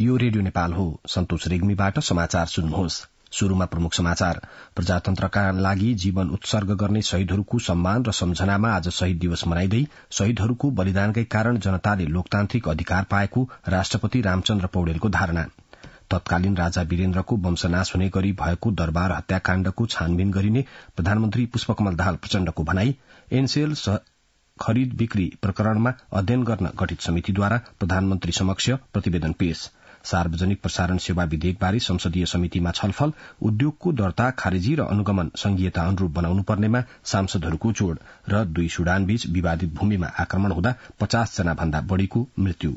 यो रेडियो नेपाल हो सन्तोष रेग्मीबाट समाचार सुन्नुहोस् शुरूमा प्रमुख समाचार प्रजातन्त्रका लागि जीवन उत्सर्ग गर्ने शहीदहरूको सम्मान र सम्झनामा आज शहीद दिवस मनाइँदै शहीदहरूको बलिदानकै कारण जनताले लोकतान्त्रिक अधिकार पाएको राष्ट्रपति रामचन्द्र पौडेलको धारणा तत्कालीन राजा वीरेन्द्रको वंशनाश हुने गरी भएको दरबार हत्याकाण्डको छानबिन गरिने प्रधानमन्त्री पुष्पकमल दाहाल प्रचण्डको भनाई एनसेल खरीद बिक्री प्रकरणमा अध्ययन गर्न गठित समितिद्वारा प्रधानमन्त्री समक्ष प्रतिवेदन पेश सार्वजनिक प्रसारण सेवा विधेयकबारे संसदीय समितिमा छलफल उद्योगको दर्ता खारेजी र अनुगमन संघीयता अनुरूप बनाउनु पर्नेमा सांसदहरूको जोड़ र दुई सुडानबीच विवादित भूमिमा आक्रमण हुँदा पचासजना भन्दा बढ़ीको मृत्यु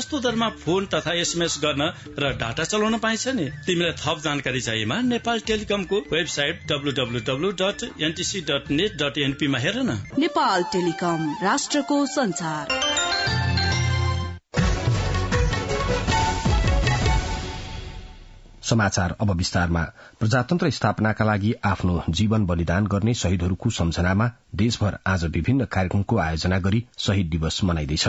सस्तो दरमा फोन तथा एसएमएस गर्न र डाटा चलाउन पाइन्छ नि तिमीलाई थप जानकारी चाहिएमा नेपाल टेलिकमको वेबसाइट www.ntc.net.np मा हेर न नेपाल टेलिकम राष्ट्रको संसार समाचार अब विस्तारमा प्रजातन्त्र स्थापनाका लागि आफ्नो जीवन बलिदान गर्ने शहीदहरूको सम्झनामा देशभर आज विभिन्न कार्यक्रमको आयोजना गरी शहीद दिवस मनाइँदैछ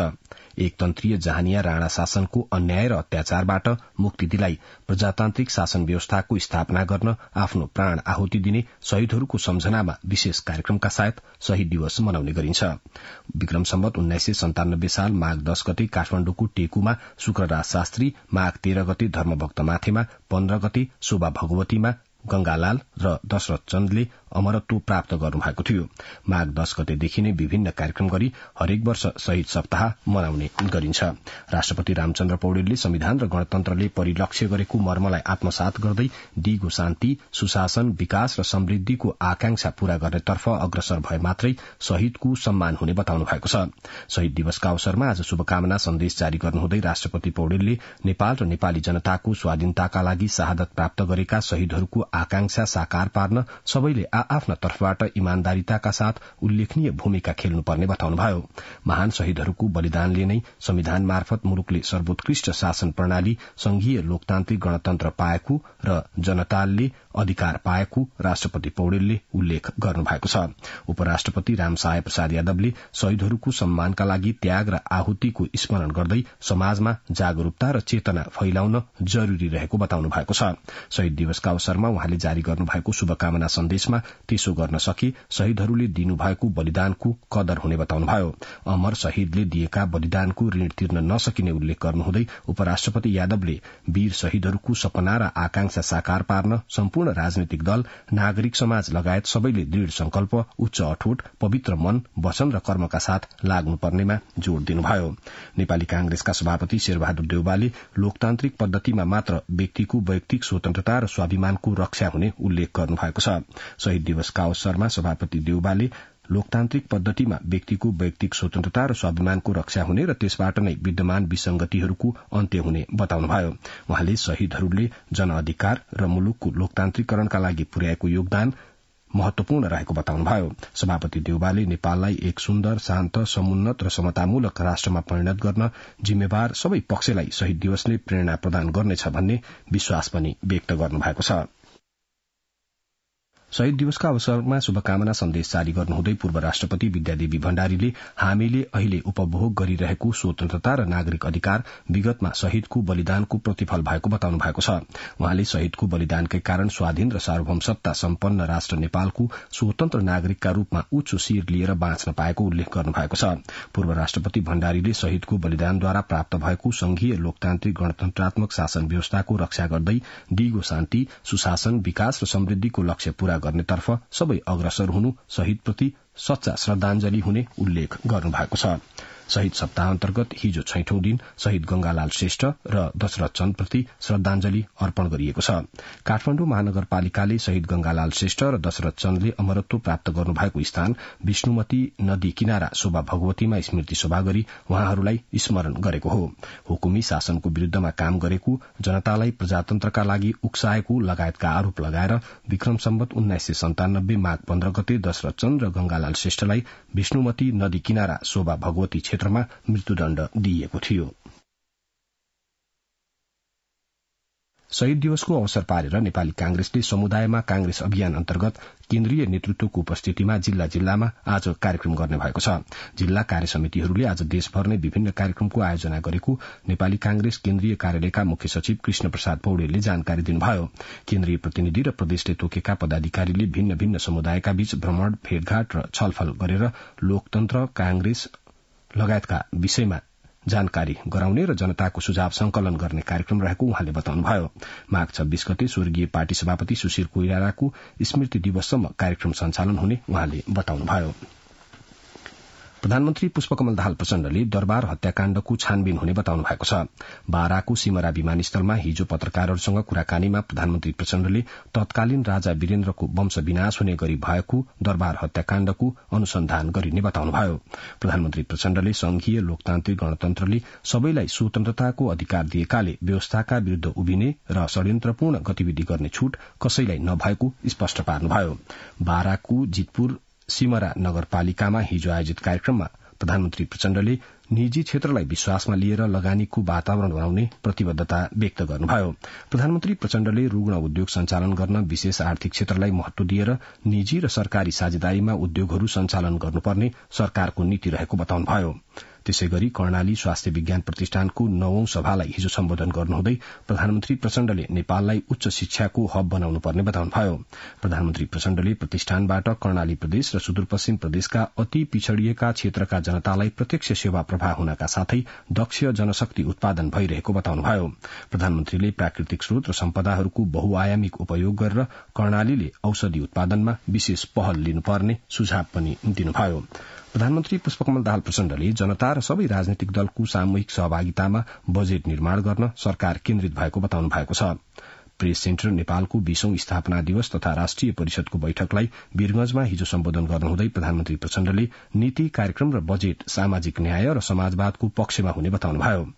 एकतन्त्रीय जहानिया राणा शासनको अन्याय र अत्याचारबाट मुक्ति दिलाई प्रजातान्त्रिक शासन व्यवस्थाको स्थापना गर्न आफ्नो प्राण आहुति दिने शहीदहरूको सम्झनामा विशेष कार्यक्रमका साथ शहीद दिवस मनाउने गरिन्छ विक्रम सम्बत उन्नाइस सय सन्तानब्बे साल माघ दश गते काठमाण्डुको टेकुमा शुक्रराज शास्त्री माघ तेह्र गते धर्मभक्त माथेमा पन्ध्र गते शोभा भगवतीमा गंगालाल र दशरथ चन्दले अमरत्व प्राप्त गर्नुभएको थियो माघ दश गतेदेखि नै विभिन्न कार्यक्रम गरी हरेक वर्ष शहीद सप्ताह मनाउने गरिन्छ राष्ट्रपति रामचन्द्र पौडेलले संविधान र गणतन्त्रले परिलक्ष्य गरेको मर्मलाई आत्मसात गर्दै दिगो शान्ति सुशासन विकास र समृद्धिको आकांक्षा पूरा गर्नेतर्फ अग्रसर भए मात्रै शहीदको सम्मान हुने बताउनु भएको छ शहीद दिवसका अवसरमा आज शुभकामना सन्देश जारी गर्नुहुँदै राष्ट्रपति पौडेलले नेपाल र नेपाली जनताको स्वाधीनताका लागि शहादत प्राप्त गरेका शहीदहरूको आकांक्षा साकार पार्न सबैले आफ्ना तर्फबाट इमान्दारिताका साथ उल्लेखनीय भूमिका खेल्नुपर्ने बताउनुभयो महान शहीदहरूको बलिदानले नै संविधान मार्फत मुलुकले सर्वोत्कृष्ट शासन प्रणाली संघीय लोकतान्त्रिक गणतन्त्र पाएको र जनताले अधिकार पाएको राष्ट्रपति पौडेलले उल्लेख गर्नुभएको छ उपराष्ट्रपति रामसाय प्रसाद यादवले शहीदहरूको सम्मानका लागि त्याग र आहुतिको स्मरण गर्दै समाजमा जागरूकता र चेतना फैलाउन जरूरी रहेको बताउनु भएको छ शहीद दिवसका अवसरमा उहाँले जारी गर्नुभएको शुभकामना सन्देशमा त्यसो गर्न सके शहीदहरूले दिनुभएको बलिदानको कदर हुने बताउनुभयो अमर शहीदले दिएका बलिदानको ऋण तिर्न नसकिने उल्लेख गर्नुहुँदै उपराष्ट्रपति यादवले वीर शहीदहरूको सपना र आकांक्षा साकार पार्न सम्पूर्ण सम्पूर्ण राजनैतिक दल नागरिक समाज लगायत सबैले दृढ़ संकल्प उच्च अठोट पवित्र मन वचन र कर्मका साथ लाग्नुपर्नेमा जोड़ दिनुभयो नेपाली कांग्रेसका सभापति शेरबहादुर देउवाले लोकतान्त्रिक पद्धतिमा मात्र व्यक्तिको वैयक्तिक स्वतन्त्रता र स्वाभिमानको रक्षा हुने उल्लेख गर्नुभएको छ शहीद दिवसका अवसरमा सभापति देउवाले लोकतान्त्रिक पद्धतिमा व्यक्तिको वैयक्तिक स्वतन्त्रता र स्वाभिमानको रक्षा हुने र त्यसबाट नै विद्यमान विसंगतिहरूको अन्त्य हुने बताउनुभयो उहाँले शहीदहरूले जनअधिकार र मुलुकको लोकतान्त्रिकरणका लागि पुर्याएको योगदान महत्वपूर्ण रहेको बताउनुभयो सभापति देउबाले नेपाललाई एक सुन्दर शान्त समुन्नत र समतामूलक राष्ट्रमा परिणत गर्न जिम्मेवार सबै पक्षलाई शहीद दिवसले प्रेरणा प्रदान गर्नेछ भन्ने विश्वास पनि व्यक्त गर्नुभएको छ शहीद दिवसका अवसरमा शुभकामना सन्देश जारी गर्नुहुँदै पूर्व राष्ट्रपति विद्यादेवी भण्डारीले हामीले अहिले उपभोग गरिरहेको स्वतन्त्रता र नागरिक अधिकार विगतमा शहीदको बलिदानको प्रतिफल भएको बताउनु भएको छ उहाँले शहीदको बलिदानकै कारण स्वाधीन र सार्वभौम सत्ता सम्पन्न राष्ट्र नेपालको स्वतन्त्र नागरिकका रूपमा उच्च शिर लिएर बाँच्न पाएको उल्लेख गर्नुभएको छ पूर्व राष्ट्रपति भण्डारीले शहीदको बलिदानद्वारा प्राप्त भएको संघीय लोकतान्त्रिक गणतन्त्रात्मक शासन व्यवस्थाको रक्षा गर्दै दिगो शान्ति सुशासन विकास र समृद्धिको लक्ष्य पूरा गर्नेतर्फ सबै अग्रसर हुनु शहीदप्रति सच्चा श्रद्धाञ्जली हुने उल्लेख गर्नुभएको छ शहीद सप्ताह अन्तर्गत हिजो छैठौं दिन शहीद गंगालाल श्रेष्ठ र दशरथ चन्दप्रति श्रद्धांजलि अर्पण गरिएको छ काठमाण्डु महानगरपालिकाले शहीद गंगालाल श्रेष्ठ र दशरथ चन्दले अमरत्व प्राप्त गर्नुभएको स्थान विष्णुमती नदी किनारा शोभा भगवतीमा स्मृति शोभा गरी उहाँहरूलाई स्मरण गरेको हो हुकुमी शासनको विरूद्धमा काम गरेको जनतालाई प्रजातन्त्रका लागि उक्साएको लगायतका आरोप लगाएर विक्रम सम्बत उन्नाइस सय सन्तानब्बे माघ पन्ध्र गते दशरथ चन्द र गंगालाल श्रेष्ठलाई विष्णुमती नदी किनारा शोभा भगवती क्षेत्र क्षेत्रमा मृत्युदण्ड दिइएको थियो शहीद दिवसको अवसर पारेर नेपाली कांग्रेसले समुदायमा कांग्रेस अभियान अन्तर्गत केन्द्रीय नेतृत्वको उपस्थितिमा जिल्ला जिल्लामा आज कार्यक्रम गर्ने भएको छ जिल्ला कार्य समितिहरूले आज देशभर नै विभिन्न कार्यक्रमको आयोजना गरेको नेपाली कांग्रेस केन्द्रीय कार्यालयका मुख्य सचिव कृष्ण प्रसाद पौडेलले जानकारी दिनुभयो केन्द्रीय प्रतिनिधि र प्रदेशले तोकेका पदाधिकारीले भिन्न भिन्न समुदायका बीच भ्रमण भेटघाट र छलफल गरेर लोकतन्त्र कांग्रेस लगायतका विषयमा जानकारी गराउने र जनताको सुझाव संकलन गर्ने कार्यक्रम रहेको उहाँले बताउनुभयो माघ छब्बीस गते स्वर्गीय पार्टी सभापति सुशील कोइरालाको स्मृति दिवससम्म कार्यक्रम सञ्चालन हुने उहाँले बताउनुभयो प्रधानमन्त्री पुष्पकमल दाहाल प्रचण्डले दरबार हत्याकाण्डको छानबिन हुने बताउनु भएको छ बाराको सिमरा विमानस्थलमा हिजो पत्रकारहरूसँग कुराकानीमा प्रधानमन्त्री प्रचण्डले तत्कालीन राजा वीरेन्द्रको वंश विनाश हुने गरी भएको दरबार हत्याकाण्डको अनुसन्धान गरिने बताउनुभयो प्रधानमन्त्री प्रचण्डले संघीय लोकतान्त्रिक गणतन्त्रले सबैलाई स्वतन्त्रताको अधिकार दिएकाले व्यवस्थाका विरूद्ध उभिने र षड्यन्त्रपूर्ण गतिविधि गर्ने छूट कसैलाई नभएको स्पष्ट पार्नुभयो बाराको जितपुर सिमरा नगरपालिकामा हिजो आयोजित कार्यक्रममा प्रधानमन्त्री प्रचण्डले निजी क्षेत्रलाई विश्वासमा लिएर लगानीको वातावरण बनाउने प्रतिबद्धता व्यक्त गर्नुभयो प्रधानमन्त्री प्रचण्डले रूग्ण उद्योग सञ्चालन गर्न विशेष आर्थिक क्षेत्रलाई महत्व दिएर निजी र सरकारी साझेदारीमा उद्योगहरू सञ्चालन गर्नुपर्ने सरकारको नीति रहेको बताउनुभयो त्यसै गरी कर्णाली स्वास्थ्य विज्ञान प्रतिष्ठानको नवौं सभालाई हिजो सम्बोधन गर्नुहुँदै प्रधानमन्त्री प्रचण्डले नेपाललाई उच्च शिक्षाको हब बनाउनु पर्ने बताउनुभयो प्रधानमन्त्री प्रचण्डले प्रतिष्ठानबाट कर्णाली प्रदेश र सुदूरपश्चिम प्रदेशका अति पिछड़िएका क्षेत्रका जनतालाई प्रत्यक्ष सेवा प्रवाह हुनका साथै दक्ष जनशक्ति उत्पादन भइरहेको बताउनुभयो प्रधानमन्त्रीले प्राकृतिक स्रोत र सम्पदाहरूको बहुआयामिक उपयोग गरेर कर्णालीले औषधि उत्पादनमा विशेष पहल लिनुपर्ने सुझाव पनि दिनुभयो प्रधानमन्त्री पुष्पकमल दाहाल प्रचण्डले जनता र सबै राजनैतिक दलको सामूहिक सहभागितामा बजेट निर्माण गर्न सरकार केन्द्रित भएको बताउनु भएको छ प्रेस सेन्टर नेपालको बीसौं स्थापना दिवस तथा राष्ट्रिय परिषदको बैठकलाई वीरगंजमा हिजो सम्बोधन गर्नुहुँदै प्रधानमन्त्री प्रचण्डले नीति कार्यक्रम र बजेट सामाजिक न्याय र समाजवादको पक्षमा हुने बताउनुभयो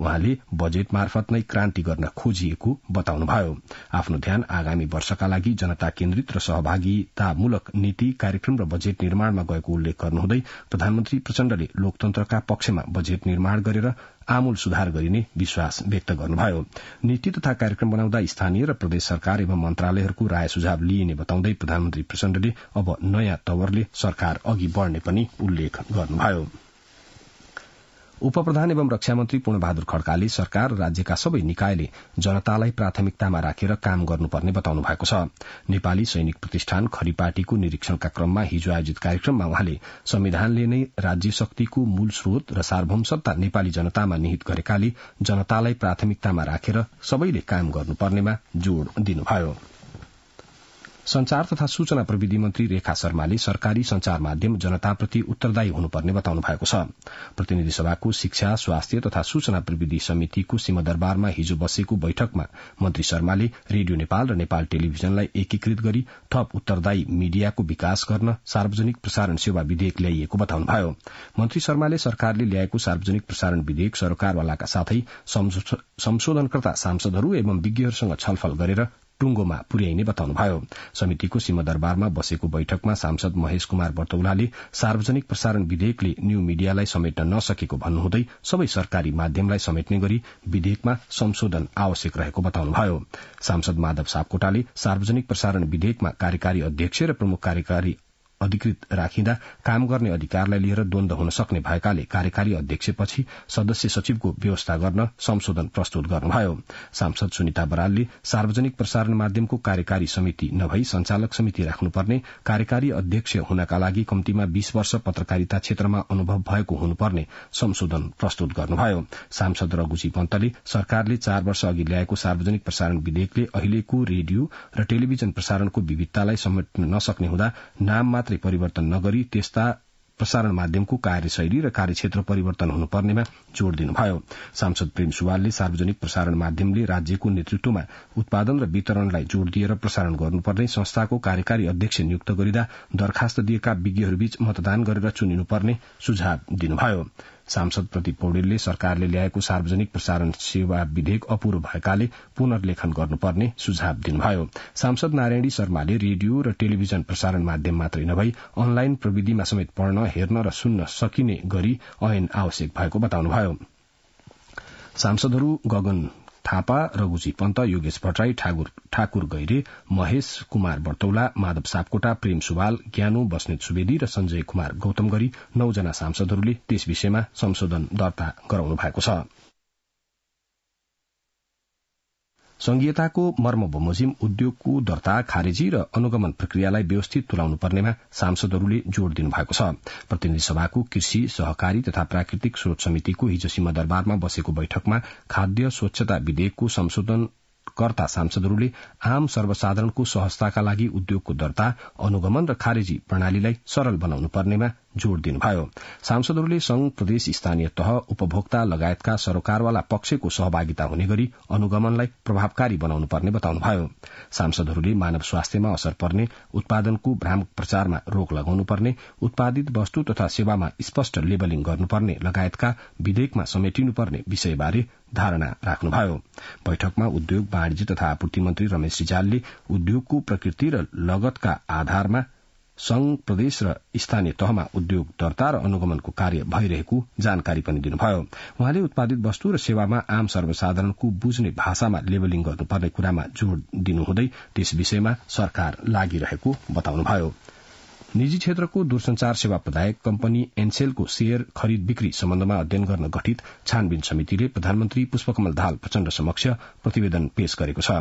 उहाँले बजेट मार्फत नै क्रान्ति गर्न खोजिएको बताउनुभयो आफ्नो ध्यान आगामी वर्षका लागि जनता केन्द्रित र सहभागितामूलक नीति कार्यक्रम र बजेट निर्माणमा गएको उल्लेख गर्नुहुँदै प्रधानमन्त्री प्रचण्डले लोकतन्त्रका पक्षमा बजेट निर्माण गरेर आमूल सुधार गरिने विश्वास व्यक्त गर्नुभयो नीति तथा कार्यक्रम बनाउँदा स्थानीय र प्रदेश सरकार एवं मन्त्रालयहरूको राय सुझाव लिइने बताउँदै प्रधानमन्त्री प्रचण्डले अब नयाँ तवरले सरकार अघि बढ़ने पनि उल्लेख गर्नुभयो उपप्रधान एवं रक्षा मन्त्री पूर्णबहादुर खड्काले सरकार र राज्यका सबै निकायले जनतालाई प्राथमिकतामा राखेर काम गर्नुपर्ने बताउनु भएको छ नेपाली सैनिक प्रतिष्ठान खरिपाटीको निरीक्षणका क्रममा हिजो आयोजित कार्यक्रममा वहाँले संविधानले नै राज्य शक्तिको मूल स्रोत र सार्वभौम सत्ता नेपाली जनतामा निहित गरेकाले जनतालाई प्राथमिकतामा राखेर सबैले काम गर्नुपर्नेमा जोड़ दिनुभयो संचार तथा सूचना प्रविधि मन्त्री रेखा शर्माले सरकारी संचार माध्यम जनताप्रति उत्तरदायी हुनुपर्ने बताउनु भएको छ प्रतिनिधि सभाको शिक्षा स्वास्थ्य तथा सूचना प्रविधि समितिको सीमादरबारमा हिजो बसेको बैठकमा मन्त्री शर्माले रेडियो नेपाल र नेपाल टेलिभिजनलाई एकीकृत गरी थप उत्तरदायी मीडियाको विकास गर्न सार्वजनिक प्रसारण सेवा विधेयक ल्याइएको बताउनुभयो मन्त्री शर्माले सरकारले ल्याएको सार्वजनिक प्रसारण विधेयक सरकारवालाका साथै संशोधनकर्ता सांसदहरू एवं विज्ञहरूसँग छलफल गरेर टुङ्गोमा पुर्याइने बताउनुभयो समितिको सिंहदरबारमा बसेको बैठकमा सांसद महेश कुमार बटौलाले सार्वजनिक प्रसारण विधेयकले न्यू मीडियालाई समेट्न नसकेको भन्नुहुँदै सबै सरकारी माध्यमलाई समेट्ने गरी विधेयकमा संशोधन आवश्यक रहेको बताउनुभयो सांसद माधव सापकोटाले सार्वजनिक प्रसारण विधेयकमा कार्यकारी अध्यक्ष र प्रमुख कार्यकारी अधिकृत राखिँदा काम गर्ने अधिकारलाई लिएर द्वन्द हुन सक्ने भएकाले कार्यकारी अध्यक्षपछि सदस्य सचिवको व्यवस्था गर्न संशोधन प्रस्तुत गर्नुभयो सांसद सुनिता बरालले सार्वजनिक प्रसारण माध्यमको कार्यकारी समिति नभई संचालक समिति राख्नुपर्ने कार्यकारी अध्यक्ष हुनका लागि कम्तीमा बीस वर्ष पत्रकारिता क्षेत्रमा अनुभव भएको हुनुपर्ने संशोधन प्रस्तुत गर्नुभयो सांसद रघुजी पन्तले सरकारले चार वर्ष अघि ल्याएको सार्वजनिक प्रसारण विधेयकले अहिलेको रेडियो र टेलिभिजन प्रसारणको विविधतालाई समेट्न नसक्ने हुँदा नाम मात्रै परिवर्तन नगरी त्यस्ता प्रसारण माध्यमको कार्यशैली र कार्यक्षेत्र परिवर्तन हुनुपर्नेमा जोड़ दिनुभयो सांसद प्रेम सुवालले सार्वजनिक प्रसारण माध्यमले राज्यको नेतृत्वमा उत्पादन र वितरणलाई जोड़ दिएर प्रसारण गर्नुपर्ने संस्थाको कार्यकारी अध्यक्ष नियुक्त गरिँदा दरखास्त दिएका विज्ञहरूबीच मतदान गरेर चुनिनुपर्ने सुझाव दिनुभयो सांसद प्रदीप पौडेलले सरकारले ल्याएको सार्वजनिक प्रसारण सेवा विधेयक अपूरो भएकाले पुनर्लेखन गर्नुपर्ने सुझाव दिनुभयो सांसद नारायणी शर्माले रेडियो र टेलिभिजन प्रसारण माध्यम मात्रै नभई अनलाइन प्रविधिमा समेत पढ्न हेर्न र सुन्न सकिने गरी ऐन आवश्यक भएको बताउनुभयो सांसदहरू गगन थापा रघुजी पन्त योगेश भट्टराई ठाकुर गैरे महेश कुमार बर्तौला माधव सापकोटा प्रेम सुवाल ज्ञानो बस्नेत सुवेदी र संजय कुमार गौतम गरी नौजना सांसदहरूले त्यस विषयमा संशोधन दर्ता गराउनु भएको छ संघीयताको मर्म बमोजिम उद्योगको दर्ता खारेजी र अनुगमन प्रक्रियालाई व्यवस्थित तुलाउनु पर्नेमा सांसदहरूले जोड़ दिनुभएको छ प्रतिनिधि सभाको कृषि सहकारी तथा प्राकृतिक स्रोत समितिको हिजो सीमा दरबारमा बसेको बैठकमा खाद्य स्वच्छता विधेयकको संशोधन कर्ता सांसदहरूले आम सर्वसाधारणको सहजताका लागि उद्योगको दर्ता अनुगमन र खारेजी प्रणालीलाई सरल बनाउनु पर्नेमा जोड़ दिनुभयो सांसदहरूले संघ प्रदेश स्थानीय तह उपभोक्ता लगायतका सरकारवाला पक्षको सहभागिता हुने गरी अनुगमनलाई प्रभावकारी बनाउनु पर्ने बताउनुभयो सांसदहरूले मानव स्वास्थ्यमा असर पर्ने उत्पादनको भ्रामक प्रचारमा रोक लगाउनु पर्ने उत्पादित वस्तु तथा सेवामा स्पष्ट लेबलिङ गर्नुपर्ने लगायतका विधेयकमा समेटिनुपर्ने विषयबारे धारणा राख्नुभयो बैठकमा उद्योग वाणिज्य तथा आपूर्ति मन्त्री रमेश रिजालले उद्योगको प्रकृति र लगतका आधारमा संघ प्रदेश र स्थानीय तहमा उद्योग दर्ता र अनुगमनको कार्य भइरहेको जानकारी पनि दिनुभयो उहाँले उत्पादित वस्तु र सेवामा आम सर्वसाधारणको बुझ्ने भाषामा लेबलिङ गर्नुपर्ने कुरामा जोड़ दिनुहुँदै त्यस विषयमा सरकार लागिरहेको बताउनुभयो निजी क्षेत्रको दूरसंचार सेवा प्रदायक कम्पनी एनसेलको शेयर खरीद बिक्री सम्बन्धमा अध्ययन गर्न गठित छानबिन समितिले प्रधानमन्त्री पुष्पकमल दाहाल प्रचण्ड समक्ष प्रतिवेदन पेश गरेको छ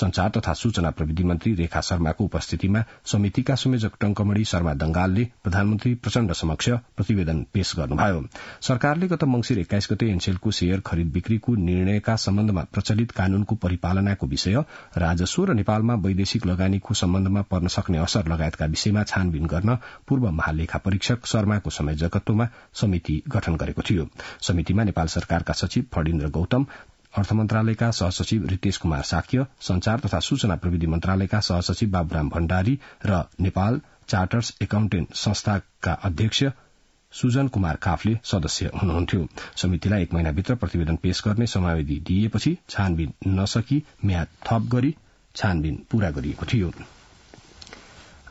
संचार तथा सूचना प्रविधि मन्त्री रेखा शर्माको उपस्थितिमा समितिका संयोजक टंकमणि शर्मा दंगालले प्रधानमन्त्री प्रचण्ड समक्ष प्रतिवेदन पेश गर्नुभयो सरकारले गत मंगिर एक्काइस गते एनसेलको शेयर खरिद बिक्रीको निर्णयका सम्बन्धमा प्रचलित कानूनको परिपालनाको विषय राजस्व र नेपालमा वैदेशिक लगानीको सम्बन्धमा पर्न सक्ने असर लगायतका विषयमा छानबिन गर्न पूर्व महालेखा परीक्षक शर्माको समय जगत्वमा समिति गठन गरेको थियो समितिमा नेपाल सरकारका सचिव फडिन्द्र गौतम अर्थ मन्त्रालयका सहसचिव रितेश कुमार साक्य संचार तथा सूचना प्रविधि मन्त्रालयका सहसचिव बाबुराम भण्डारी र नेपाल चार्टर्स एकाउन्टेन्ट संस्थाका अध्यक्ष सुजन कुमार काफले सदस्य हुनुहुन्थ्यो समितिलाई एक महिनाभित्र प्रतिवेदन पेश गर्ने समयावधि दिएपछि छानबिन नसकी म्याद थप गरी छानबिन पूरा गरिएको थियो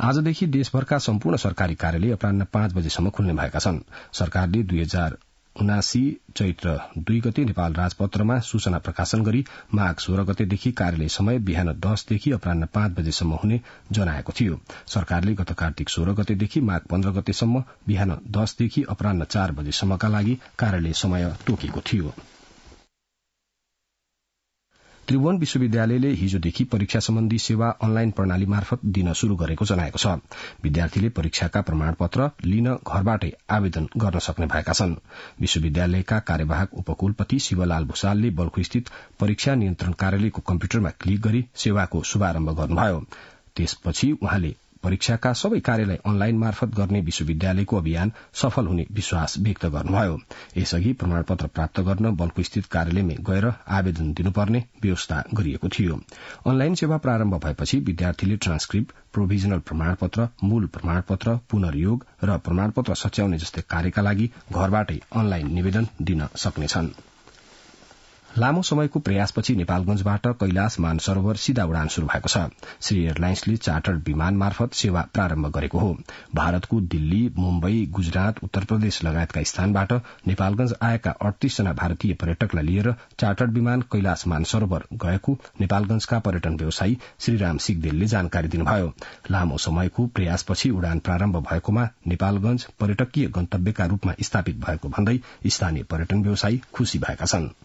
आजदेखि देशभरका सम्पूर्ण सरकारी कार्यालय अपरान्न पाँच बजेसम्म खुल्ने भएका छन् सरकारले दुई हजार उनासी चैत्र दुई गते नेपाल राजपत्रमा सूचना प्रकाशन गरी माघ सोह्र गतेदेखि कार्यालय समय बिहान दसदेखि अपरान्न पाँच बजेसम्म हुने जनाएको थियो सरकारले गत कार्तिक सोह्र गतेदेखि माघ पन्ध्र गतेसम्म बिहान दसदेखि अपरान्न चार बजेसम्मका लागि कार्यालय समय तोकेको थियो त्रिभुवन विश्वविद्यालयले हिजोदेखि परीक्षा सम्बन्धी सेवा अनलाइन प्रणाली मार्फत दिन शुरू गरेको जनाएको छ विद्यार्थीले परीक्षाका प्रमाणपत्र लिन घरबाटै आवेदन गर्न सक्ने भएका छन् विश्वविद्यालयका कार्यवाहक उपकुलपति शिवलाल भूषालले बल्खुस्थित परीक्षा नियन्त्रण कार्यालयको कम्प्युटरमा क्लिक गरी सेवाको शुभारम्भ गर्नुभयो त्यसपछि उहाँले परीक्षाका सबै कार्यलाई अनलाइन मार्फत गर्ने विश्वविद्यालयको अभियान सफल हुने विश्वास व्यक्त गर्नुभयो यसअघि प्रमाणपत्र प्राप्त गर्न बलको स्थित कार्यालयमा गएर आवेदन दिनुपर्ने व्यवस्था गरिएको थियो अनलाइन सेवा प्रारम्भ भएपछि विद्यार्थीले ट्रान्सक्रिप्ट प्रोभिजनल प्रमाणपत्र मूल प्रमाणपत्र पुनर्योग र प्रमाणपत्र सच्याउने जस्तै कार्यका लागि घरबाटै अनलाइन निवेदन दिन सक्नेछनृ लामो समयको प्रयासपछि नेपालगंजबाट कैलाश मानसरोवर सीधा उडान शुरू भएको छ श्री एयरलाइन्सले चार्टर्ड विमान मार्फत सेवा प्रारम्भ गरेको हो भारतको दिल्ली मुम्बई गुजरात उत्तर प्रदेश लगायतका स्थानबाट नेपालगंज आएका अडतीसजना भारतीय पर्यटकलाई लिएर चार्टर्ड विमान कैलाश मानसरोवर गएको नेपालगंजका पर्यटन व्यवसायी श्रीराम सिगदेलले जानकारी दिनुभयो लामो समयको प्रयासपछि उडान प्रारम्भ भएकोमा नेपालगंज पर्यटकीय गन्तव्यका रूपमा स्थापित भएको भन्दै स्थानीय पर्यटन व्यवसायी खुशी भएका छनृ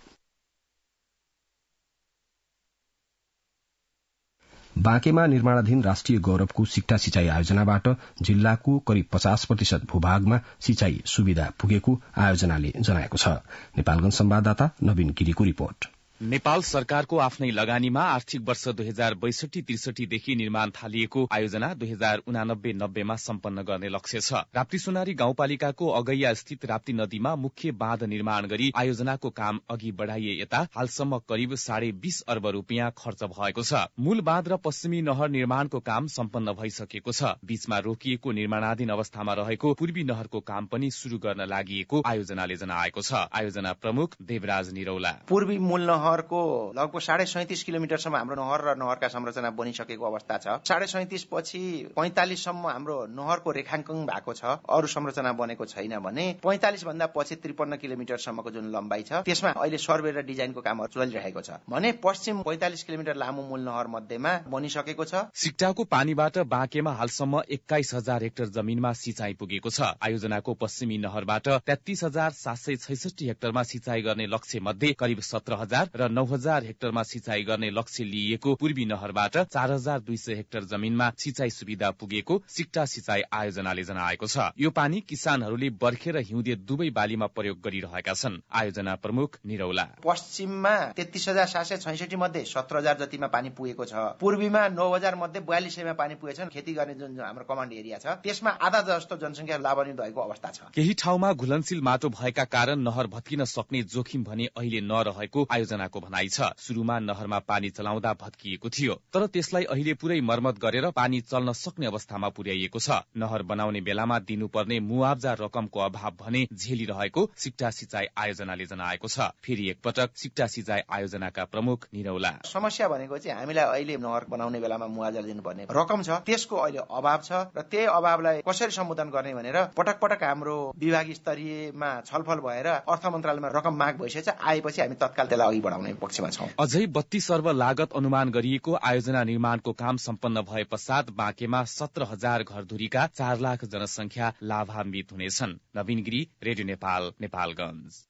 बाँकेमा निर्माणाधीन राष्ट्रिय गौरवको सिक्टा सिंचाई आयोजनाबाट जिल्लाको करिब पचास प्रतिशत भूभागमा सिंचाई सुविधा पुगेको आयोजनाले जनाएको छ नेपालगंज संवाददाता नवीन गिरीको रिपोर्ट नेपाल सरकारको आफ्नै लगानीमा आर्थिक वर्ष दुई हजार बैसठी त्रिसठीदेखि निर्माण थालिएको आयोजना दुई हजार उनानब्बे नब्बेमा सम्पन्न गर्ने लक्ष्य छ राप्ती सुनारी गाउँपालिकाको अगैया स्थित राप्ती नदीमा मुख्य बाँध निर्माण गरी आयोजनाको काम अघि बढ़ाइए यता हालसम्म करिब साढे बीस अर्ब रूपियाँ खर्च भएको छ मूल बाँध र पश्चिमी नहर निर्माणको काम सम्पन्न भइसकेको छ बीचमा रोकिएको निर्माणाधीन अवस्थामा रहेको पूर्वी नहरको काम पनि शुरू गर्न लागि आयोजनाले जनाएको छ आयोजना प्रमुख देवराज निरौला पूर्वी मूल नहरको लगभग साढे सैतिस किलोमिटरसम्म हाम्रो नहर र नहरका संरचना बनिसकेको अवस्था छ साढे सैतिस पछि पैँतालिससम्म हाम्रो नहरको रेखाङ्कन भएको छ अरू संरचना बनेको छैन भने पैँतालिस भन्दा पछि त्रिपन्न किलोमिटरसम्मको जुन लम्बाइ छ त्यसमा अहिले सर्वे र डिजाइनको कामहरू चलिरहेको छ भने पश्चिम पैँतालिस किलोमिटर लामो मूल नहर मध्येमा बनिसकेको छ सिक्टाको पानीबाट बाँकेमा हालसम्म एक्काइस हजार हेक्टर जमिनमा सिँचाइ पुगेको छ आयोजनाको पश्चिमी नहरबाट तेत्तिस हजार सात सय छैसठी हेक्टरमा सिँचाइ गर्ने लक्ष्य मध्ये करिब सत्र हजार र नौ हजार हेक्टरमा सिंचाई गर्ने लक्ष्य लिइएको पूर्वी नहरबाट चार हजार दुई सय हेक्टर जमिनमा सिंचाई सुविधा पुगेको सिक्टा सिंचाई आयोजनाले जनाएको छ यो पानी किसानहरूले बर्खे र हिउँदे दुवै बालीमा प्रयोग गरिरहेका छन् आयोजना प्रमुख निरौला पश्चिममा तेत्तिस हजार सात सय छैसठी मध्ये सत्र हजार जतिमा पानी पुगेको छ पूर्वीमा नौ हजार मध्ये बयालिस सयमा पानी पुगेछन् खेती गर्ने जुन हाम्रो कमान्ड एरिया छ त्यसमा आधा जस्तो जनसंख्या लाभान्वित भएको अवस्था छ केही ठाउँमा घुलनशील माटो भएका कारण नहर भत्किन सक्ने जोखिम भने अहिले नरहेको आयोजना उहाँको भनाइ छ सुरुमा नहरमा पानी चलाउँदा भत्किएको थियो तर त्यसलाई अहिले पुरै मर्मत गरेर पानी चल्न सक्ने अवस्थामा पुर्याइएको छ नहर बनाउने बेलामा दिनुपर्ने मुआब्जा रकमको अभाव भने झेलिरहेको सिक्टा सिंचाई आयोजनाले जनाएको छ फेरि एकपटक सिक्टा सिंचाई आयोजनाका प्रमुख निरौला समस्या भनेको चाहिँ हामीलाई अहिले नहर बनाउने बेलामा मुआवजा दिनुपर्ने रकम छ त्यसको अहिले अभाव छ र त्यही अभावलाई कसरी सम्बोधन गर्ने भनेर पटक पटक हाम्रो विभाग स्तरीयमा छलफल भएर अर्थ मन्त्रालयमा रकम माग भइसकेछ आएपछि हामी तत्काल त्यसलाई अघि बढाउँछौँ आउने पक्षमा छौं अझै बत्तीस अर्ब लागत अनुमान गरिएको आयोजना निर्माणको काम सम्पन्न भए पश्चात बाँकेमा सत्र हजार घरधुरीका चार लाख जनसंख्या लाभान्वित हुनेछन् नवीन गिरी रेडियो नेपाल नेपालगंज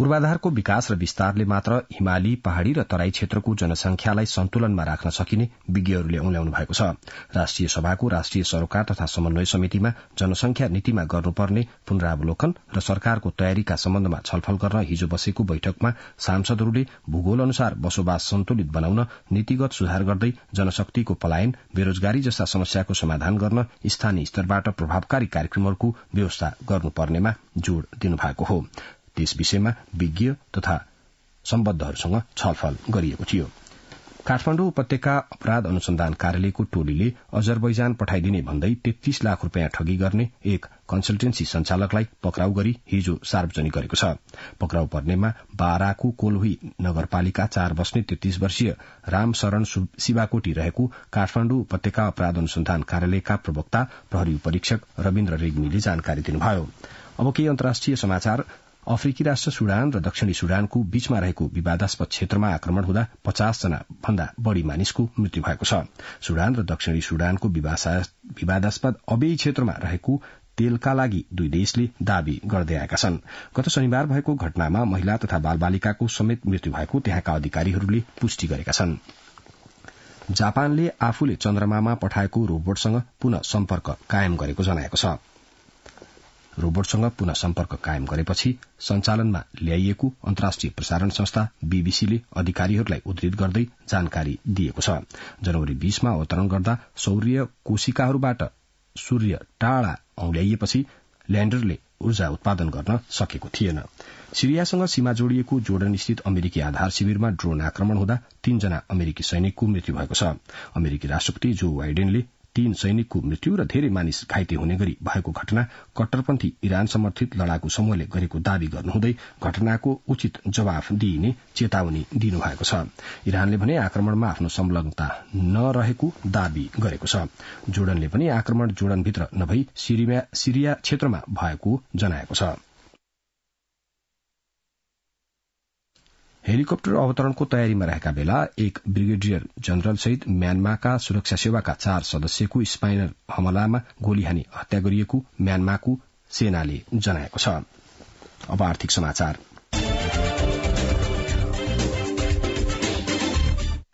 पूर्वाधारको विकास र विस्तारले मात्र हिमाली पहाड़ी र तराई क्षेत्रको जनसंख्यालाई सन्तुलनमा राख्न सकिने विज्ञहरूले औल्याउनु भएको छ राष्ट्रिय सभाको राष्ट्रिय सरोकार तथा समन्वय समितिमा जनसंख्या नीतिमा गर्नुपर्ने पुनरावलोकन र सरकारको तयारीका सम्बन्धमा छलफल गर्न हिजो बसेको बैठकमा सांसदहरूले भूगोल अनुसार बसोबास सन्तुलित बनाउन नीतिगत सुधार गर्दै जनशक्तिको पलायन बेरोजगारी जस्ता समस्याको समाधान गर्न स्थानीय स्तरबाट प्रभावकारी कार्यक्रमहरूको व्यवस्था गर्नुपर्नेमा जोड़ दिनुभएको हो त्यस विषयमा विज्ञ तथा सम्बद्धहरूसँग छलफल गरिएको थियो काठमाण्डु उपत्यका अपराध अनुसन्धान कार्यालयको टोलीले अजरबैजान पठाइदिने भन्दै तेत्तीस लाख रूपियाँ ठगी गर्ने एक कन्सल्टेन्सी संचालकलाई पक्राउ गरी हिजो सार्वजनिक गरेको छ पक्राउ पर्नेमा बाराको कोल्ही नगरपालिका चार बस्ने तेत्तीस वर्षीय रामशरण शिवाकोटी रहेको काठमाण्डु उपत्यका अपराध अनुसन्धान कार्यालयका प्रवक्ता प्रहरी उपरीक्षक रविन्द्र रेग्मीले जानकारी दिनुभयो अब केही अन्तर्राष्ट्रिय समाचार अफ्रिकी राष्ट्र सुडान र दक्षिणी सुडानको बीचमा रहेको विवादास्पद क्षेत्रमा आक्रमण हुँदा पचासजना भन्दा बढ़ी मानिसको मृत्यु भएको छ सुडान र दक्षिणी सुडानको विवादास्पद अबेई क्षेत्रमा रहेको तेलका लागि दुई देशले दावी गर्दै आएका छन् गत शनिबार भएको घटनामा महिला तथा बालबालिकाको समेत मृत्यु भएको त्यहाँका अधिकारीहरूले पुष्टि गरेका छन् जापानले आफूले चन्द्रमामा पठाएको रोबोटसँग पुनः सम्पर्क कायम गरेको जनाएको छ रोबोटसँग पुनः सम्पर्क कायम गरेपछि सञ्चालनमा ल्याइएको अन्तर्राष्ट्रिय प्रसारण संस्था बीबीसीले अधिकारीहरूलाई उद्धित गर्दै जानकारी दिएको छ जनवरी बीसमा अवतरण गर्दा सौर्य कोशिकाहरूबाट सूर्य टाढा औल्याइएपछि ल्याण्डरले ऊर्जा उत्पादन गर्न सकेको थिएन सिरियासँग सीमा जोड़िएको जोर्डन स्थित अमेरिकी आधार शिविरमा ड्रोन आक्रमण हुँदा तीनजना अमेरिकी सैनिकको मृत्यु भएको छ अमेरिकी राष्ट्रपति जो बाइडेनले तीन सैनिकको मृत्यु र धेरै मानिस घाइते हुने गरी भएको घटना कट्टरपन्थी इरान समर्थित लड़ाकू समूहले गरेको दावी गर्नुहुँदै घटनाको उचित जवाफ दिइने चेतावनी दिनुभएको छ इरानले भने आक्रमणमा आफ्नो संलग्नता नरहेको दावी गरेको छ जोड़नले पनि आक्रमण जोर्डनभित्र नभई सिरिया क्षेत्रमा भएको जनाएको छ हेलिकप्टर अवतरणको तयारीमा रहेका बेला एक ब्रिगेडियर जनरल सहित म्यानमाका सुरक्षा सेवाका चार सदस्यको स्पाइनर हमलामा गोली हानी हत्या गरिएको म्यानमारको सेनाले जनाएको छ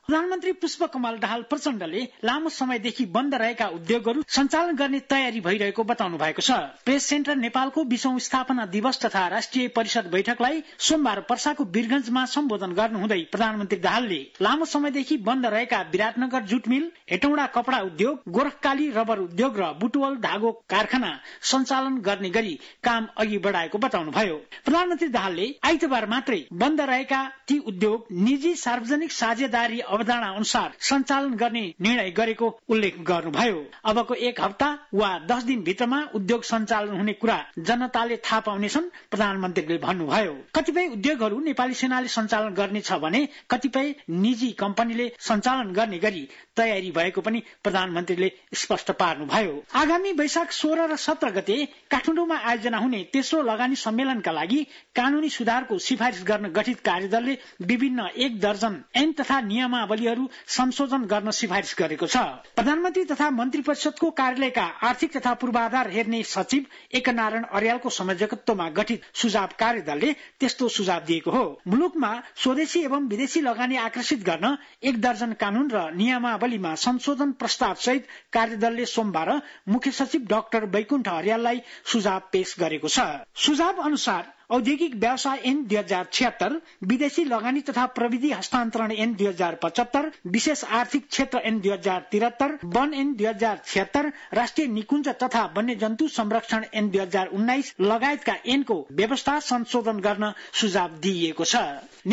प्रधानमन्त्री पुष्प कमल दाहाल प्रचण्डले लामो समयदेखि बन्द रहेका उद्योगहरू सञ्चालन गर्ने तयारी भइरहेको बताउनु भएको छ प्रेस सेन्टर नेपालको विशौं स्थापना दिवस तथा राष्ट्रिय परिषद बैठकलाई सोमबार पर्साको वीरगंजमा सम्बोधन गर्नुहुँदै प्रधानमन्त्री दाहालले लामो समयदेखि बन्द रहेका विराटनगर जुट मिल हेटौडा कपड़ा उद्योग गोरखकाली रबर उद्योग र बुटवल धागो कारखाना सञ्चालन गर्ने गरी काम अघि बढाएको बताउनुभयो प्रधानमन्त्री दाहालले आइतबार मात्रै बन्द रहेका ती उद्योग निजी सार्वजनिक साझेदारी अवधारणा अनुसार सञ्चालन गर्ने निर्णय गरेको उल्लेख गर्नुभयो अबको एक हप्ता वा दस दिन भित्रमा उद्योग सञ्चालन हुने कुरा जनताले थाहा पाउनेछन् प्रधानमन्त्रीले भन्नुभयो कतिपय उद्योगहरू नेपाली सेनाले सञ्चालन गर्नेछ भने कतिपय निजी कम्पनीले सञ्चालन गर्ने गरी तयारी भएको पनि प्रधानमन्त्रीले स्पष्ट पार्नुभयो आगामी वैशाख सोह्र र सत्र गते काठमाडौँमा आयोजना हुने तेस्रो लगानी सम्मेलनका लागि कानूनी सुधारको सिफारिश गर्न गठित कार्यदलले विभिन्न एक दर्जन ऐन तथा नियमा नियमावलीहरू संशोधन गर्न सिफारिस गरेको छ प्रधानमन्त्री तथा मन्त्री परिषदको कार्यालयका आर्थिक तथा पूर्वाधार हेर्ने सचिव एकनारायण अर्यालको संयोजकत्वमा गठित सुझाव कार्यदलले त्यस्तो सुझाव दिएको हो मुलुकमा स्वदेशी एवं विदेशी लगानी आकर्षित गर्न एक दर्जन कानून र नियमावलीमा संशोधन प्रस्ताव सहित कार्यदलले सोमबार मुख्य सचिव डाक्टर वैकुण्ठ अर्याललाई सुझाव पेश गरेको छ सुझाव अनुसार औद्योगिक व्यवसाय ऐन दुई हजार छिहत्तर विदेशी लगानी तथा प्रविधि हस्तान्तरण ऐन दुई हजार पचहत्तर विशेष आर्थिक क्षेत्र ऐन दुई हजार त्रिहत्तर वन ऐन दुई हजार छिहत्तर राष्ट्रिय निकुञ्ज तथा वन्यजन्तु संरक्षण ऐन दुई हजार उन्नाइस लगायतका ऐनको व्यवस्था संशोधन गर्न सुझाव दिइएको छ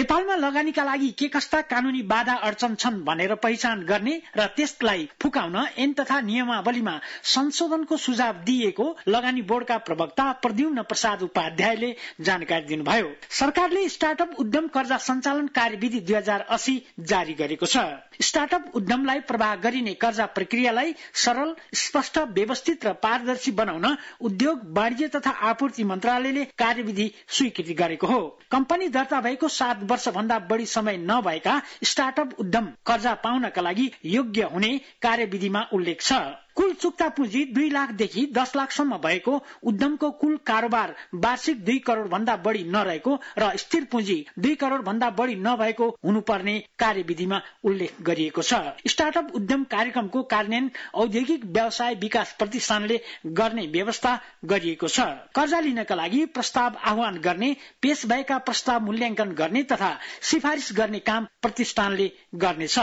नेपालमा लगानीका लागि के कस्ता कानूनी बाधा अडचन छन् भनेर पहिचान गर्ने र त्यसलाई फुकाउन ऐन तथा नियमावलीमा संशोधनको सुझाव दिइएको लगानी बोर्डका प्रवक्ता प्रद्युम्न प्रसाद उपाध्यायले जानकारी दिनुभयो सरकारले स्टार्टअप उद्यम कर्जा सञ्चालन कार्यविधि दुई हजार अस्सी जारी गरेको छ स्टार्टअप उद्यमलाई प्रवाह गरिने कर्जा प्रक्रियालाई सरल स्पष्ट व्यवस्थित र पारदर्शी बनाउन उद्योग वाणिज्य तथा आपूर्ति मन्त्रालयले कार्यविधि स्वीकृति गरेको हो कम्पनी दर्ता भएको सात वर्ष भन्दा बढ़ी समय नभएका स्टार्टअप उद्यम कर्जा पाउनका लागि योग्य हुने कार्यविधिमा उल्लेख छ कुल चुक्ता पुँजी दुई लाखदेखि दस लाखसम्म भएको उद्यमको कुल कारोबार वार्षिक दुई करोड़ भन्दा बढ़ी नरहेको र स्थिर पुँजी दुई करोड़ भन्दा बढ़ी नभएको हुनुपर्ने कार्यविधिमा उल्लेख गरिएको छ स्टार्टअप उद्यम कार्यक्रमको कार्यान्वयन औद्योगिक व्यवसाय विकास प्रतिष्ठानले गर्ने व्यवस्था गरिएको छ कर्जा लिनका लागि प्रस्ताव आह्वान गर्ने पेश भएका प्रस्ताव मूल्याङ्कन गर्ने तथा सिफारिश गर्ने काम प्रतिष्ठानले गर्नेछ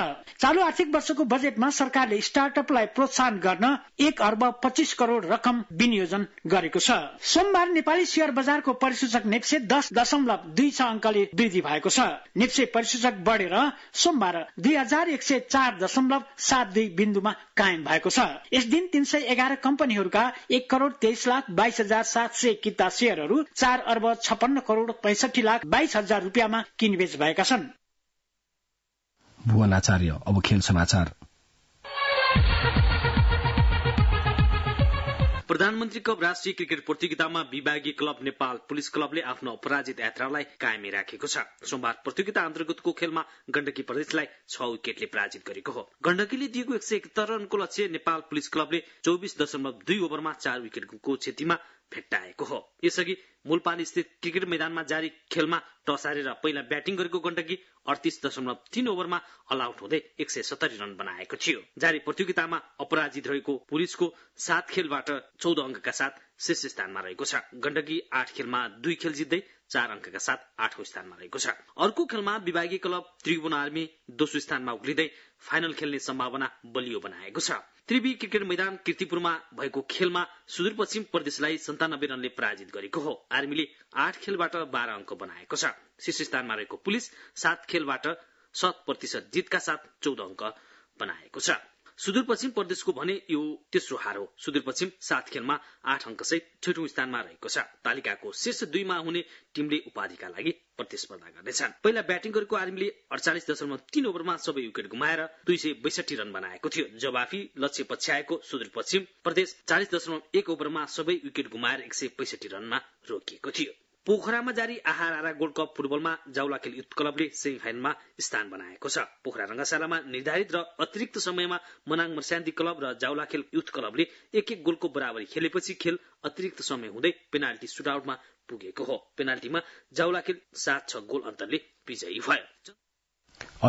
चालू आर्थिक वर्षको बजेटमा सरकारले स्टार्टअपलाई प्रोत्साहन गर्ने गर्न एक अर्ब पच्चिस करोड़ रकम विनियोजन गरेको छ सोमबार नेपाली शेयर बजारको परिसूचक नेप्से दस दशमलव दुई छ अङ्कले वृद्धि भएको छ नेप्से परिसूचक बढेर सोमबार दुई हजार एक सय चार दशमलव सात दुई बिन्दुमा कायम भएको छ यस दिन तीन सय एघार कम्पनीहरूका एक करोड़ तेइस लाख बाइस हजार सात सय किता सेयरहरू चार अर्ब छपन्न करोड़ पैसठी लाख बाइस हजार रुपियाँमा किनबेच भएका छन् भुवन आचार्य अब खेल समाचार प्रधानमन्त्री कप राष्ट्रिय क्रिकेट प्रतियोगितामा विभागीय क्लब नेपाल पुलिस क्लबले आफ्नो अपराजित यात्रालाई कायमी राखेको छ सोमबार प्रतियोगिता अन्तर्गतको खेलमा गण्डकी प्रदेशलाई छ विकेटले पराजित गरेको हो गण्डकीले दिएको एक सय एकहत्तर रनको लक्ष्य नेपाल पुलिस क्लबले चौबिस दशमलव दुई ओभरमा चार विकेटको क्षतिमा भेट्टाएको हो यसअघि मूलपाल स्थित क्रिकेट मैदानमा जारी खेलमा टस हारेर पहिला ब्याटिङ गरेको गण्डकी अडतिस दशमलव तीन ओभरमा अल आउट हुँदै एक सय सत्तरी रन बनाएको थियो जारी प्रतियोगितामा अपराजित रहेको पुलिसको सात खेलबाट चौध अङ्कका साथ शीर्ष स्थानमा रहेको छ गण्डकी आठ खेलमा दुई खेल जित्दै चार अङ्कका साथ आठौं स्थानमा रहेको छ अर्को खेलमा विभागीय क्लब त्रिभुवन आर्मी दोस्रो स्थानमा उक्लिँदै फाइनल खेल्ने सम्भावना बलियो बनाएको छ त्रिवी क्रिकेट मैदान किर्तिपुरमा भएको खेलमा सुदूरपश्चिम प्रदेशलाई सन्तानब्बे रनले पराजित गरेको हो आर्मीले आठ खेलबाट बाह्र अङ्क बनाएको छ शीर्ष स्थानमा रहेको पुलिस सात खेलबाट शत प्रतिशत जितका साथ चौध अङ्क बनाएको छ सुदूरपश्चिम प्रदेशको भने यो तेस्रो हार हो सुदूरपश्चिम सात खेलमा आठ अङ्कसहित छैठौं स्थानमा रहेको छ तालिकाको शीर्ष दुईमा हुने टीमले उपाधिका लागि प्रतिस्पर्धा गर्नेछन् पहिला ब्याटिङ गरेको आर्मीले अडचालिस दशमलव तीन ओभरमा सबै विकेट गुमाएर दुई सय बैसठी रन बनाएको थियो जवाफी लक्ष्य पछ्याएको सुदूरपश्चिम प्रदेश चालिस दशमलव एक ओभरमा सबै विकेट गुमाएर एक सय पैसठी रनमा रोकिएको थियो पोखरामा जारी आहारा गोल्ड कप फुटबलमा जाउला खेल युथ क्लबले सेमी फाइनलमा स्थान बनाएको छ पोखरा रंगशालामा निर्धारित र अतिरिक्त समयमा मनाङ मर्स्यान्दी क्लब र जाउला खेल युथ क्लबले एक एक गोलको बराबरी खेलेपछि खेल अतिरिक्त समय हुँदै पेनाल्टी सुटआउटमा पुगेको हो पेनाल्टीमा जाउला खेल सात छ गोल अन्तरले विजयी भयो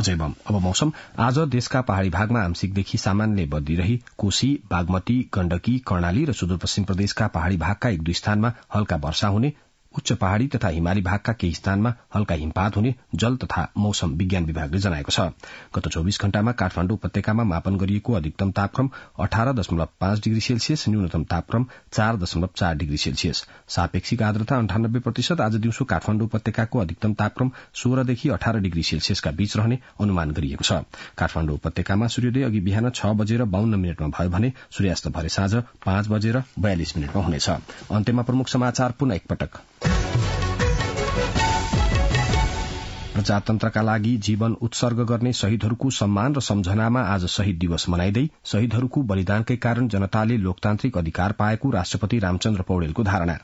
अझै अब मौसम आज देशका पहाड़ी भागमा आंशिकदेखि सामान्य बदली कोशी बागमती गण्डकी कर्णाली र सुदूरपश्चिम प्रदेशका पहाड़ी भागका एक दुई स्थानमा हल्का वर्षा हुने उच्च पहाड़ी तथा हिमाली भागका केही स्थानमा हल्का हिमपात हुने जल तथा मौसम विज्ञान विभागले जनाएको छ गत चौविस घण्टामा काठमाण्डु उपत्यकामा मापन गरिएको अधिकतम तापक्रम अठार दशमलव पाँच डिग्री सेल्सियस न्यूनतम तापक्रम चार दशमलव चार डिग्री सेल्सियस सापेक्षिक आर्द्रता अन्ठानब्बे प्रतिशत आज दिउँसो काठमाण्डु उपत्यकाको अधिकतम तापक्रम सोह्रदेखि अठार डिग्री सेल्सियसका बीच रहने अनुमान गरिएको छ काठमाण्डु उपत्यकामा सूर्योदय अघि बिहान छ बजेर बान्न मिनटमा भयो भने सूर्यास्त भरे साँझ पाँच बजेर बयालिस मिनटमा हुनेछ प्रजातन्त्रका लागि जीवन उत्सर्ग गर्ने शहीदहरूको सम्मान र सम्झनामा आज शहीद दिवस मनाइँदै शहीदहरूको बलिदानकै कारण जनताले लोकतान्त्रिक अधिकार पाएको राष्ट्रपति रामचन्द्र पौड़ेलको धारणा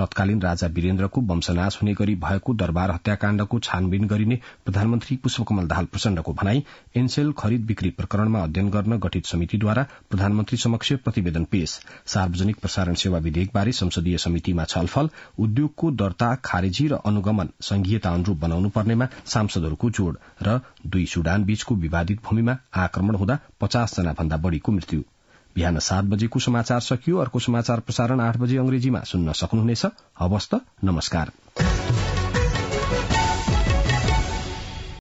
तत्कालीन राजा वीरेन्द्रको वंशनाश हुने गरी भएको दरबार हत्याकाण्डको छानबिन गरिने प्रधानमन्त्री पुष्पकमल दाहाल प्रचण्डको भनाई एनसेल खरीद बिक्री प्रकरणमा अध्ययन गर्न गठित समितिद्वारा प्रधानमन्त्री समक्ष प्रतिवेदन पेश सार्वजनिक प्रसारण सेवा विधेयकबारे संसदीय समितिमा छलफल उद्योगको दर्ता खारेजी र अनुगमन संघीयता अनुरूप बनाउनु पर्नेमा सांसदहरूको जोड़ र दुई सुडान बीचको विवादित भूमिमा आक्रमण हुँदा पचासजना भन्दा बढ़ीको मृत्यु बिहान सात बजेको समाचार सकियो अर्को समाचार प्रसारण आठ बजे अंग्रेजीमा सुन्न सक्नुहुनेछ हवस्त नमस्कार